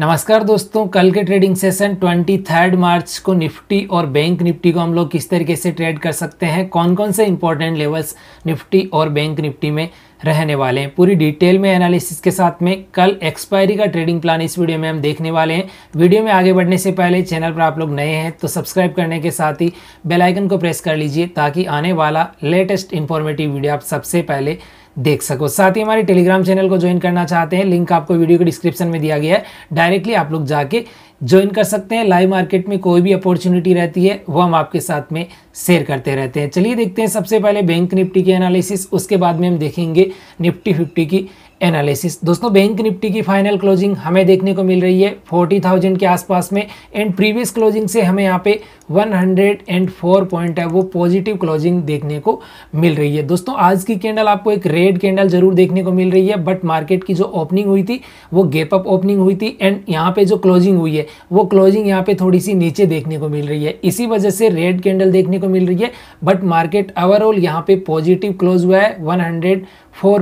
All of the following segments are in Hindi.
नमस्कार दोस्तों कल के ट्रेडिंग सेशन 23 मार्च को निफ्टी और बैंक निफ्टी को हम लोग किस तरीके से ट्रेड कर सकते हैं कौन कौन से इंपॉर्टेंट लेवल्स निफ्टी और बैंक निफ्टी में रहने वाले हैं पूरी डिटेल में एनालिसिस के साथ में कल एक्सपायरी का ट्रेडिंग प्लान इस वीडियो में हम देखने वाले हैं वीडियो में आगे बढ़ने से पहले चैनल पर आप लोग नए हैं तो सब्सक्राइब करने के साथ ही बेलाइकन को प्रेस कर लीजिए ताकि आने वाला लेटेस्ट इन्फॉर्मेटिव वीडियो आप सबसे पहले देख सको साथ ही हमारे टेलीग्राम चैनल को ज्वाइन करना चाहते हैं लिंक आपको वीडियो के डिस्क्रिप्शन में दिया गया है डायरेक्टली आप लोग जाके ज्वाइन कर सकते हैं लाइव मार्केट में कोई भी अपॉर्चुनिटी रहती है वो हम आपके साथ में शेयर करते रहते हैं चलिए देखते हैं सबसे पहले बैंक निफ्टी की एनालिसिस उसके बाद में हम देखेंगे निफ्टी फिफ्टी की एनालिसिस दोस्तों बैंक निफ्टी की फाइनल क्लोजिंग हमें देखने को मिल रही है 40,000 के आसपास में एंड प्रीवियस क्लोजिंग से हमें यहाँ पे 104 पॉइंट है वो पॉजिटिव क्लोजिंग देखने को मिल रही है दोस्तों आज की कैंडल आपको एक रेड कैंडल जरूर देखने को मिल रही है बट मार्केट की जो ओपनिंग हुई थी वो गैप अप ओपनिंग हुई थी एंड यहाँ पे जो क्लोजिंग हुई है वो क्लोजिंग यहाँ पे थोड़ी सी नीचे देखने को मिल रही है इसी वजह से रेड कैंडल देखने को मिल रही है बट मार्केट ओवरऑल यहाँ पे पॉजिटिव क्लोज हुआ है वन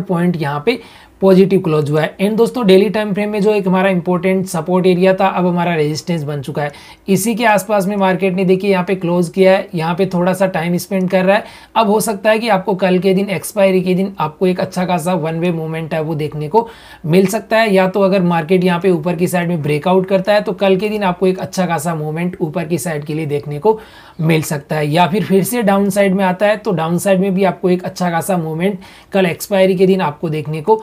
पॉइंट यहाँ पे पॉजिटिव क्लोज हुआ है एंड दोस्तों डेली टाइम फ्रेम में जो एक हमारा इंपॉर्टेंट सपोर्ट एरिया था अब हमारा रेजिस्टेंस बन चुका है इसी के आसपास में मार्केट ने देखिए यहाँ पे क्लोज़ किया है यहाँ पे थोड़ा सा टाइम स्पेंड कर रहा है अब हो सकता है कि आपको कल के दिन एक्सपायरी के दिन आपको एक अच्छा खासा वन वे मूवमेंट है वो देखने को मिल सकता है या तो अगर मार्केट यहाँ पे ऊपर की साइड में ब्रेकआउट करता है तो कल के दिन आपको एक अच्छा खासा मूवमेंट ऊपर की साइड के लिए देखने को मिल सकता है या फिर फिर से डाउन साइड में आता है तो डाउन साइड में भी आपको एक अच्छा खासा मूवमेंट कल एक्सपायरी के दिन आपको देखने को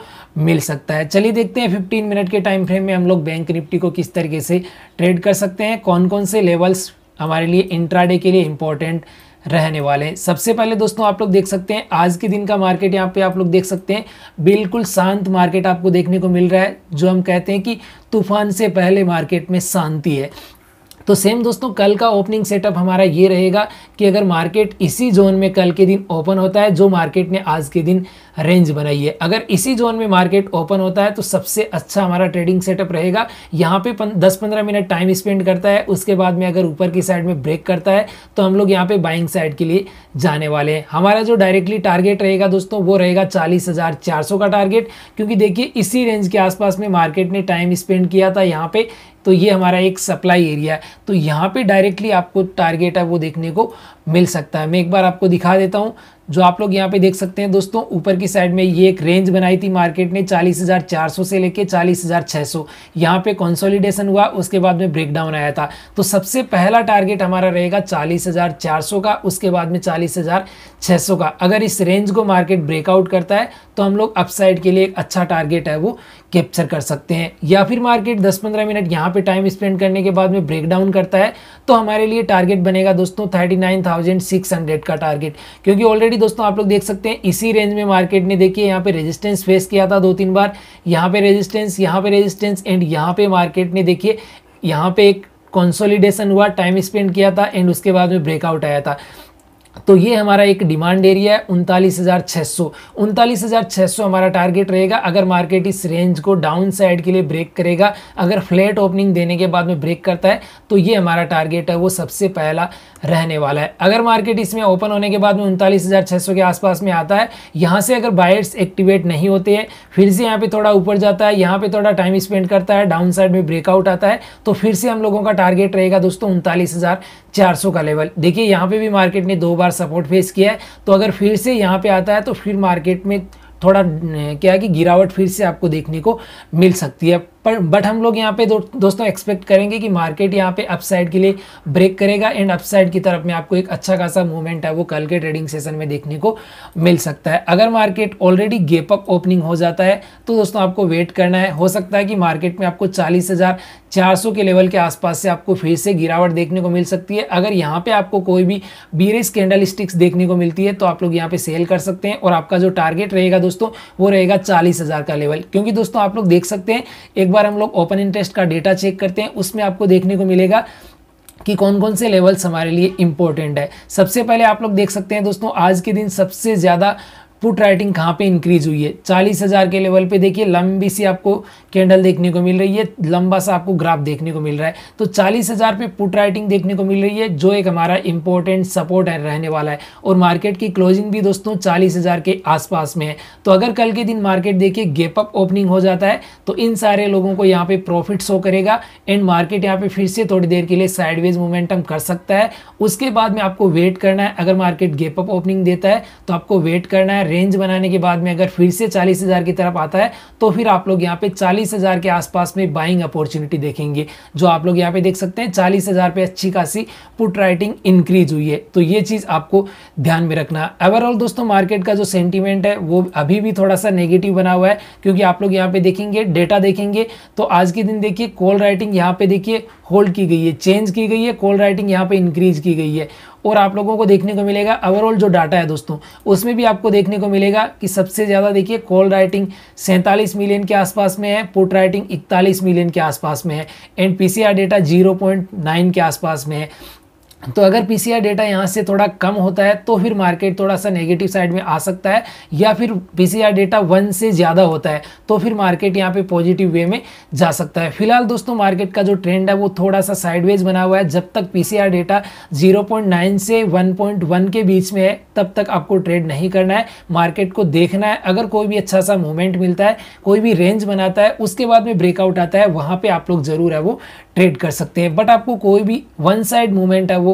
मिल सकता है चलिए देखते हैं फिफ्टीन मिनट के टाइम फ्रेम में हम लोग बैंक निफ्टी को किस तरीके से ट्रेड कर सकते हैं कौन कौन से लेवल्स हमारे लिए इंट्राडे के लिए इम्पोर्टेंट रहने वाले हैं सबसे पहले दोस्तों आप लोग देख सकते हैं आज के दिन का मार्केट यहाँ पे आप लोग देख सकते हैं बिल्कुल शांत मार्केट आपको देखने को मिल रहा है जो हम कहते हैं कि तूफान से पहले मार्केट में शांति है तो सेम दोस्तों कल का ओपनिंग सेटअप हमारा ये रहेगा कि अगर मार्केट इसी जोन में कल के दिन ओपन होता है जो मार्केट ने आज के दिन रेंज बनाई है अगर इसी जोन में मार्केट ओपन होता है तो सबसे अच्छा हमारा ट्रेडिंग सेटअप रहेगा यहाँ पे 10 दस पंद्रह मिनट टाइम स्पेंड करता है उसके बाद में अगर ऊपर की साइड में ब्रेक करता है तो हम लोग यहाँ पर बाइंग साइड के लिए जाने वाले हैं हमारा जो डायरेक्टली टारगेट रहेगा दोस्तों वो रहेगा चालीस का टारगेट क्योंकि देखिए इसी रेंज के आसपास में मार्केट ने टाइम स्पेंड किया था यहाँ पर तो ये हमारा एक सप्लाई एरिया है तो यहाँ पे डायरेक्टली आपको टारगेट है वो देखने को मिल सकता है मैं एक बार आपको दिखा देता हूँ जो आप लोग यहाँ पे देख सकते हैं दोस्तों ऊपर की साइड में ये एक रेंज बनाई थी मार्केट ने 40,400 से लेके 40,600 यहाँ पे कंसोलिडेशन हुआ उसके बाद में ब्रेकडाउन आया था तो सबसे पहला टारगेट हमारा रहेगा 40,400 का उसके बाद में 40,600 का अगर इस रेंज को मार्केट ब्रेकआउट करता है तो हम लोग अपसाइड के लिए एक अच्छा टारगेट है वो कैप्चर कर सकते हैं या फिर मार्केट 10-15 मिनट यहाँ पे टाइम स्पेंड करने के बाद में ब्रेकडाउन करता है तो हमारे लिए टारगेट बनेगा दोस्तों 39,600 का टारगेट क्योंकि ऑलरेडी दोस्तों आप लोग देख सकते हैं इसी रेंज में मार्केट ने देखिए यहाँ पे रेजिस्टेंस फेस किया था दो तीन बार यहाँ पे रेजिस्टेंस यहाँ पे रेजिस्टेंस एंड यहाँ पे मार्केट ने देखिए यहाँ पे एक कंसोलिडेशन हुआ टाइम स्पेंड किया था एंड उसके बाद में ब्रेकआउट आया था तो ये हमारा एक डिमांड एरिया है उनतालीस हज़ार छः सौ उनतालीस हज़ार छः सौ हमारा टारगेट रहेगा अगर मार्केट इस रेंज को डाउन साइड के लिए ब्रेक करेगा अगर फ्लैट ओपनिंग देने के बाद में ब्रेक करता है तो ये हमारा टारगेट है वो सबसे पहला रहने वाला है अगर मार्केट इसमें ओपन होने के बाद में उनतालीस हज़ार सौ के आसपास में आता है यहाँ से अगर बायर्स एक्टिवेट नहीं होते हैं फिर से यहाँ पर थोड़ा ऊपर जाता है यहाँ पर थोड़ा टाइम स्पेंड करता है डाउन साइड में ब्रेकआउट आता है तो फिर से हम लोगों का टारगेट रहेगा दोस्तों उनतालीस का लेवल देखिए यहाँ पर भी मार्केट ने दो बार सपोर्ट फेस किया है तो अगर फिर से यहाँ पे आता है तो फिर मार्केट में थोड़ा क्या है कि गिरावट फिर से आपको देखने को मिल सकती है पर बट हम लोग यहाँ पे दो, दोस्तों एक्सपेक्ट करेंगे कि मार्केट यहाँ पे अपसाइड के लिए ब्रेक करेगा एंड अपसाइड की तरफ में आपको एक अच्छा खासा मूवमेंट है वो कल के ट्रेडिंग सेशन में देखने को मिल सकता है अगर market already gap up opening हो जाता है तो दोस्तों आपको वेट करना है हो सकता है कि मार्केट में आपको चालीस हज़ार के लेवल के आसपास से आपको फिर से गिरावट देखने को मिल सकती है अगर यहाँ पे आपको कोई भी बीरिस कैंडल स्टिक्स देखने को मिलती है तो आप लोग यहाँ पे सेल कर सकते हैं और आपका जो टारगेट रहेगा दोस्तों वो रहेगा चालीस का लेवल क्योंकि दोस्तों आप लोग देख सकते हैं एक बार हम लोग ओपन इंटरेस्ट का डेटा चेक करते हैं उसमें आपको देखने को मिलेगा कि कौन कौन से लेवल्स हमारे लिए इंपॉर्टेंट है सबसे पहले आप लोग देख सकते हैं दोस्तों आज के दिन सबसे ज़्यादा पुट राइटिंग कहाँ पे इंक्रीज हुई है चालीस हज़ार के लेवल पे देखिए लंबी सी आपको कैंडल देखने को मिल रही है लंबा सा आपको ग्राफ देखने को मिल रहा है तो चालीस हज़ार पे पुट राइटिंग देखने को मिल रही है जो एक हमारा इंपॉर्टेंट सपोर्ट है रहने वाला है और मार्केट की क्लोजिंग भी दोस्तों चालीस हज़ार के आसपास में है तो अगर कल के दिन मार्केट देखिए गेप अप ओपनिंग हो जाता है तो इन सारे लोगों को यहाँ पर प्रॉफिट शो करेगा एंड मार्केट यहाँ पर फिर से थोड़ी देर के लिए साइडवेज मोमेंटम कर सकता है उसके बाद में आपको वेट करना है अगर मार्केट गेप अप ओपनिंग देता है तो आपको वेट करना है रेंज बनाने के बाद में अगर फिर से चालीस हज़ार की तरफ आता है तो फिर आप लोग यहाँ पे चालीस हज़ार के आसपास में बाइंग अपॉर्चुनिटी देखेंगे जो आप लोग यहाँ पे देख सकते हैं चालीस हज़ार पे अच्छी खासी पुट राइटिंग इंक्रीज हुई है तो ये चीज़ आपको ध्यान में रखना है ओवरऑल दोस्तों मार्केट का जो सेंटिमेंट है वो अभी भी थोड़ा सा नेगेटिव बना हुआ है क्योंकि आप लोग यहाँ पे देखेंगे डेटा देखेंगे तो आज के दिन देखिए कॉल राइटिंग यहाँ पे देखिए होल्ड की गई है चेंज की गई है कॉल राइटिंग यहाँ पे इंक्रीज की गई है और आप लोगों को देखने को मिलेगा ओवरऑल जो डाटा है दोस्तों उसमें भी आपको देखने को मिलेगा कि सबसे ज़्यादा देखिए कॉल राइटिंग सैंतालीस मिलियन के आसपास में है पुट राइटिंग इकतालीस मिलियन के आसपास में है एंड पी डेटा जीरो के आसपास में है तो अगर पी डेटा यहाँ से थोड़ा कम होता है तो फिर मार्केट थोड़ा सा नेगेटिव साइड में आ सकता है या फिर पी डेटा वन से ज़्यादा होता है तो फिर मार्केट यहाँ पे पॉजिटिव वे में जा सकता है फिलहाल दोस्तों मार्केट का जो ट्रेंड है वो थोड़ा सा साइडवेज बना हुआ है जब तक पी डेटा 0.9 से 1.1 के बीच में है तब तक आपको ट्रेड नहीं करना है मार्केट को देखना है अगर कोई भी अच्छा सा मूवमेंट मिलता है कोई भी रेंज बनाता है उसके बाद में ब्रेकआउट आता है वहाँ पर आप लोग ज़रूर है वो ट्रेड कर सकते हैं बट आपको कोई भी वन साइड मूवमेंट है वो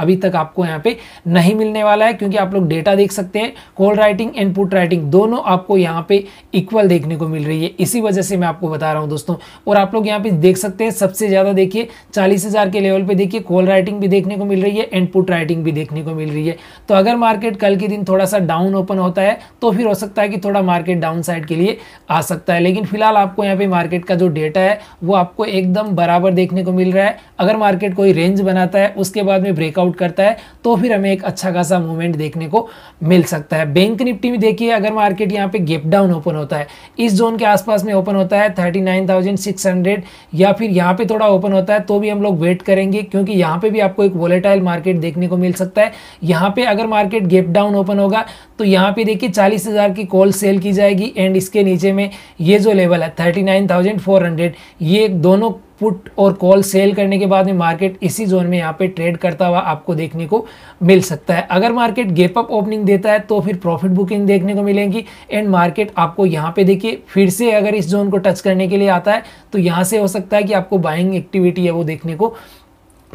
अभी तक आपको यहाँ पे नहीं मिलने वाला है क्योंकि आप लोग डेटा देख सकते हैं call writing and put writing दोनों आपको यहाँ पे इक्वल देखने को मिल रही है इसी वजह से मैं आपको बता रहा हूँ दोस्तों और आप लोग यहाँ पे देख सकते हैं सबसे ज़्यादा देखिए चालीस हज़ार के लेवल पर देखिए कॉल राइटिंग भी देखने को मिल रही है एंड पुट राइटिंग भी देखने को मिल रही है तो अगर मार्केट कल के दिन थोड़ा सा डाउन ओपन होता है तो फिर हो सकता है कि थोड़ा मार्केट डाउन साइड के लिए आ सकता है लेकिन फिलहाल आपको यहाँ पर मार्केट का जो डेटा है वो आपको एकदम बराबर देख देखने को मिल रहा है अगर मार्केट कोई रेंज बनाता है उसके बाद में ब्रेकआउट करता है तो फिर हमें एक अच्छा खासा मूवमेंट देखने को मिल सकता है बैंक निफ्टी में देखिए अगर मार्केट यहाँ पे गेप डाउन ओपन होता है इस जोन के आसपास में ओपन होता है thirty nine thousand six hundred या फिर यहाँ पे थोड़ा ओपन होता है तो भी हम लोग वेट करेंगे क्योंकि यहाँ पे भी आपको एक वोलेटाइल मार्केट देखने को मिल सकता है यहाँ पे अगर मार्केट गेप डाउन ओपन होगा तो यहाँ पे देखिए चालीस हज़ार की कॉल सेल की जाएगी एंड इसके नीचे में ये जो लेवल है thirty nine thousand four hundred ये दोनों पुट और कॉल सेल करने के बाद में मार्केट इसी जोन में यहाँ पे ट्रेड करता हुआ आपको देखने को मिल सकता है अगर मार्केट गेप अप ओपनिंग देता है तो फिर प्रॉफिट बुकिंग देखने को मिलेगी एंड मार्केट आपको यहाँ पे देखिए फिर से अगर इस जोन को टच करने के लिए आता है तो यहाँ से हो सकता है कि आपको बाइंग एक्टिविटी है वो देखने को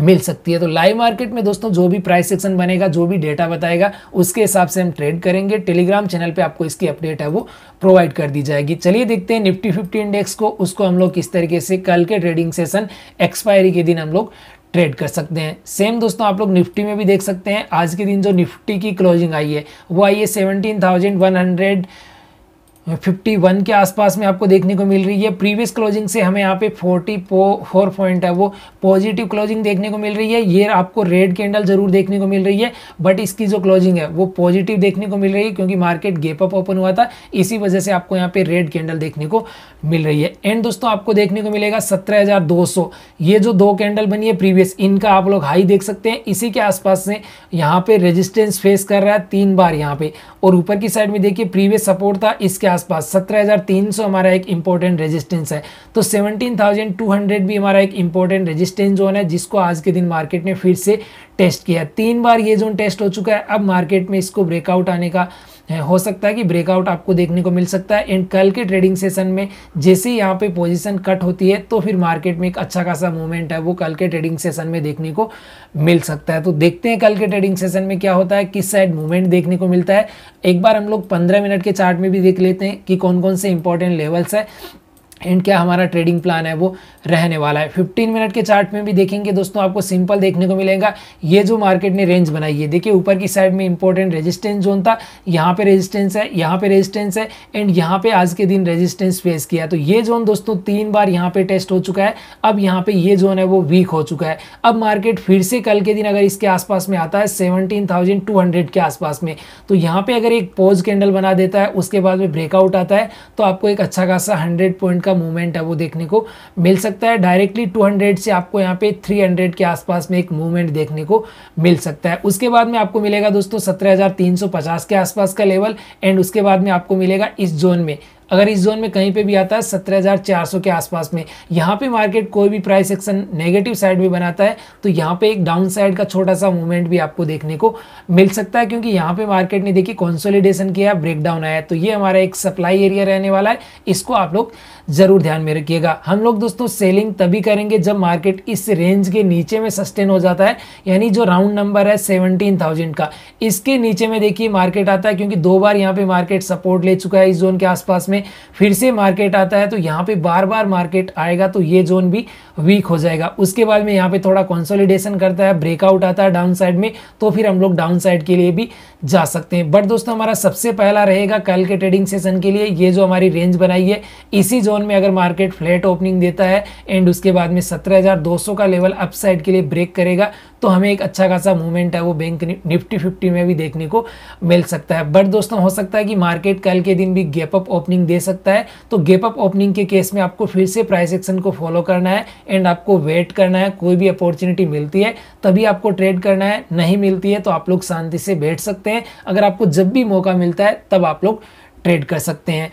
मिल सकती है तो लाइव मार्केट में दोस्तों जो भी प्राइस सेक्शन बनेगा जो भी डेटा बताएगा उसके हिसाब से हम ट्रेड करेंगे टेलीग्राम चैनल पे आपको इसकी अपडेट है वो प्रोवाइड कर दी जाएगी चलिए देखते हैं निफ्टी फिफ्टी इंडेक्स को उसको हम लोग किस तरीके से कल के ट्रेडिंग सेशन एक्सपायरी के दिन हम लोग ट्रेड कर सकते हैं सेम दोस्तों आप लोग निफ्टी में भी देख सकते हैं आज के दिन जो निफ्टी की क्लोजिंग आई है वो आई है सेवनटीन थाउजेंड वन हंड्रेड 51 के आसपास में आपको देखने को मिल रही है प्रीवियस क्लोजिंग से हमें यहाँ पे 44 पॉइंट है वो पॉजिटिव क्लोजिंग देखने को मिल रही है ये आपको रेड कैंडल जरूर देखने को मिल रही है बट इसकी जो क्लोजिंग है वो पॉजिटिव देखने को मिल रही है क्योंकि मार्केट गेप अप ओपन हुआ था इसी वजह से आपको यहाँ पे रेड कैंडल देखने को मिल रही है एंड दोस्तों आपको देखने को मिलेगा सत्रह ये जो दो कैंडल बनी है प्रीवियस इनका आप लोग हाई देख सकते हैं इसी के आसपास से यहाँ पे रजिस्टेंस फेस कर रहा है तीन बार यहाँ पे और ऊपर की साइड में देखिए प्रीवियस सपोर्ट था इसके आसपास 17,300 हमारा एक इंपॉर्टेंट रेजिस्टेंस है तो 17,200 भी हमारा एक इंपॉर्टेंट रेजिस्टेंस जोन है जिसको आज के दिन मार्केट ने फिर से टेस्ट किया तीन बार ये जोन टेस्ट हो चुका है अब मार्केट में इसको ब्रेकआउट आने का हो सकता है कि ब्रेकआउट आपको देखने को मिल सकता है एंड कल के ट्रेडिंग सेशन में जैसे ही यहाँ पे पोजीशन कट होती है तो फिर मार्केट में एक अच्छा खासा मूवमेंट है वो कल के ट्रेडिंग सेशन में देखने को मिल सकता है तो देखते हैं कल के ट्रेडिंग सेशन में क्या होता है किस साइड मूवमेंट देखने को मिलता है एक बार हम लोग पंद्रह मिनट के चार्ट में भी देख लेते हैं कि कौन कौन से इंपॉर्टेंट लेवल्स है एंड क्या हमारा ट्रेडिंग प्लान है वो रहने वाला है 15 मिनट के चार्ट में भी देखेंगे दोस्तों आपको सिंपल देखने को मिलेगा ये जो मार्केट ने रेंज बनाई है देखिए ऊपर की साइड में इंपॉर्टेंट रेजिस्टेंस जोन था यहाँ पे रेजिस्टेंस है यहाँ पे रेजिस्टेंस है एंड यहाँ पे आज के दिन रेजिस्टेंस फेस किया तो ये जोन दोस्तों तीन बार यहाँ पे टेस्ट हो चुका है अब यहाँ पे ये जोन है वो वीक हो चुका है अब मार्केट फिर से कल के दिन अगर इसके आसपास में आता है हंड्रेड के आसपास में तो यहाँ पे अगर एक पॉज कैंडल बना देता है उसके बाद में ब्रेकआउट आता है तो आपको एक अच्छा खासा हंड्रेड पॉइंट का का मूवमेंट है वो देखने को मिल सकता है डायरेक्टली 200 से आपको यहाँ पे 300 के आसपास में एक मूवमेंट देखने को मिल सकता है उसके बाद में आपको मिलेगा दोस्तों 17,350 के आसपास का लेवल एंड उसके बाद में आपको मिलेगा इस जोन में अगर इस जोन में कहीं पे भी आता है 17,400 के आसपास में यहाँ पे मार्केट कोई भी प्राइस एक्शन नेगेटिव साइड में बनाता है तो यहाँ पे एक डाउन साइड का छोटा सा मूवमेंट भी आपको देखने को मिल सकता है क्योंकि यहाँ पे मार्केट ने देखिए कॉन्सोलिडेशन किया ब्रेकडाउन आया तो ये हमारा एक सप्लाई एरिया रहने वाला है इसको आप लोग ज़रूर ध्यान में रखिएगा हम लोग दोस्तों सेलिंग तभी करेंगे जब मार्केट इस रेंज के नीचे में सस्टेन हो जाता है यानी जो राउंड नंबर है सेवनटीन थाउजेंड का इसके नीचे में देखिए मार्केट आता है क्योंकि दो बार यहाँ पे मार्केट सपोर्ट ले चुका है इस जोन के आसपास में में फिर से मार्केट आता है तो यहाँ पे बार बार मार्केट आएगा तो ये जोन भी वीक हो जाएगा उसके बाद में यहाँ पे थोड़ा कंसोलिडेशन करता है ब्रेकआउट आता है डाउन साइड में तो फिर हम लोग डाउन साइड के लिए भी जा सकते हैं बट दोस्तों हमारा सबसे पहला रहेगा कल के ट्रेडिंग सेशन के लिए ये जो हमारी रेंज बनाई है इसी जोन में अगर मार्केट फ्लैट ओपनिंग देता है एंड उसके बाद में सत्रह का लेवल अप के लिए ब्रेक करेगा तो हमें एक अच्छा खासा मूवमेंट है वो बैंक निफ्टी फिफ्टी में भी देखने को मिल सकता है बट दोस्तों हो सकता है कि मार्केट कल के दिन भी गैप अप ओपनिंग ओपनिंग दे सकता है तो गेप अप ओपनिंग के केस में आपको फिर से प्राइस एक्शन को फॉलो करना है एंड आपको वेट करना है कोई भी अपॉर्चुनिटी मिलती है तभी आपको ट्रेड करना है नहीं मिलती है तो आप लोग शांति से बैठ सकते हैं अगर आपको जब भी मौका मिलता है तब आप लोग ट्रेड कर सकते हैं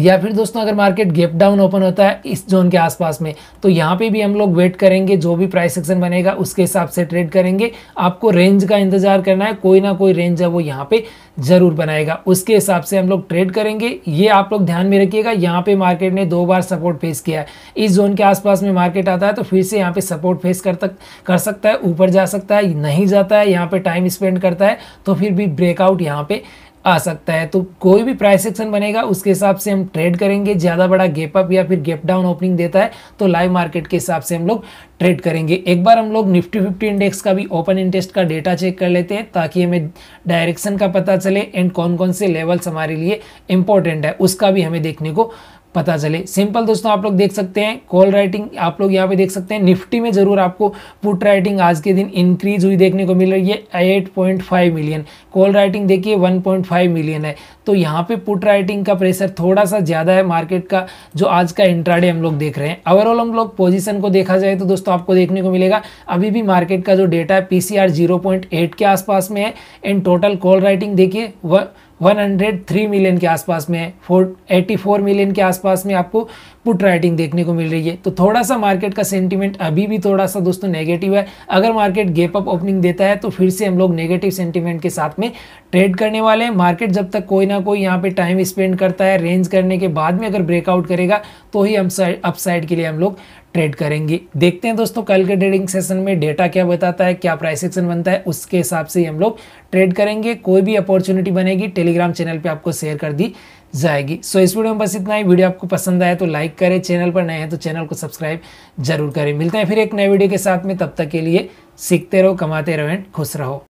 या फिर दोस्तों अगर मार्केट गेप डाउन ओपन होता है इस जोन के आसपास में तो यहाँ पे भी हम लोग वेट करेंगे जो भी प्राइस सेक्शन बनेगा उसके हिसाब से ट्रेड करेंगे आपको रेंज का इंतजार करना है कोई ना कोई रेंज है वो यहाँ पे ज़रूर बनाएगा उसके हिसाब से हम लोग ट्रेड करेंगे ये आप लोग ध्यान में रखिएगा यहाँ पे मार्केट ने दो बार सपोर्ट फेस किया है इस जोन के आसपास में मार्केट आता है तो फिर से यहाँ पे सपोर्ट फेस कर तक कर सकता है ऊपर जा सकता है नहीं जाता है यहाँ पे टाइम स्पेंड करता है तो फिर भी ब्रेकआउट यहाँ पे आ सकता है तो कोई भी प्राइस एक्शन बनेगा उसके हिसाब से हम ट्रेड करेंगे ज़्यादा बड़ा गेप अप या फिर गेप डाउन ओपनिंग देता है तो लाइव मार्केट के हिसाब से हम लोग ट्रेड करेंगे एक बार हम लोग निफ्टी फिफ्टी इंडेक्स का भी ओपन इंटरेस्ट का डेटा चेक कर लेते हैं ताकि हमें डायरेक्शन का पता चले एंड कौन कौन से लेवल्स हमारे लिए इंपॉर्टेंट है उसका भी हमें देखने को पता चले सिंपल दोस्तों आप लोग देख सकते हैं कॉल राइटिंग आप लोग यहाँ पे देख सकते हैं निफ्टी में ज़रूर आपको पुट राइटिंग आज के दिन इंक्रीज हुई देखने को मिल रही है 8.5 मिलियन कॉल राइटिंग देखिए 1.5 मिलियन है तो यहाँ पे पुट राइटिंग का प्रेशर थोड़ा सा ज़्यादा है मार्केट का जो आज का इंट्राडे हम लोग देख रहे हैं ओवरऑल हम लोग पोजिशन को देखा जाए तो दोस्तों आपको देखने को मिलेगा अभी भी मार्केट का जो डेटा है पी सी के आसपास में है एंड टोटल कॉल राइटिंग देखिए वह 103 मिलियन के आसपास में फोर एटी फोर मिलियन के आसपास में आपको पुट राइटिंग देखने को मिल रही है तो थोड़ा सा मार्केट का सेंटीमेंट अभी भी थोड़ा सा दोस्तों नेगेटिव है अगर मार्केट गेप अप ओपनिंग देता है तो फिर से हम लोग नेगेटिव सेंटीमेंट के साथ में ट्रेड करने वाले हैं मार्केट जब तक कोई ना कोई यहाँ पे टाइम स्पेंड करता है रेंज करने के बाद में अगर ब्रेकआउट करेगा तो ही हम अपसाइड के लिए हम लोग ट्रेड करेंगे देखते हैं दोस्तों कल के ट्रेडिंग सेशन में डेटा क्या बताता है क्या प्राइस एक्शन बनता है उसके हिसाब से हम लोग ट्रेड करेंगे कोई भी अपॉर्चुनिटी बनेगी टेलीग्राम चैनल पे आपको शेयर कर दी जाएगी सो so, इस वीडियो में बस इतना ही वीडियो आपको पसंद आया तो लाइक करें चैनल पर नए हैं तो चैनल को सब्सक्राइब जरूर करें मिलते हैं फिर एक नए वीडियो के साथ में तब तक के लिए सीखते रहो कमाते रहो एंड खुश रहो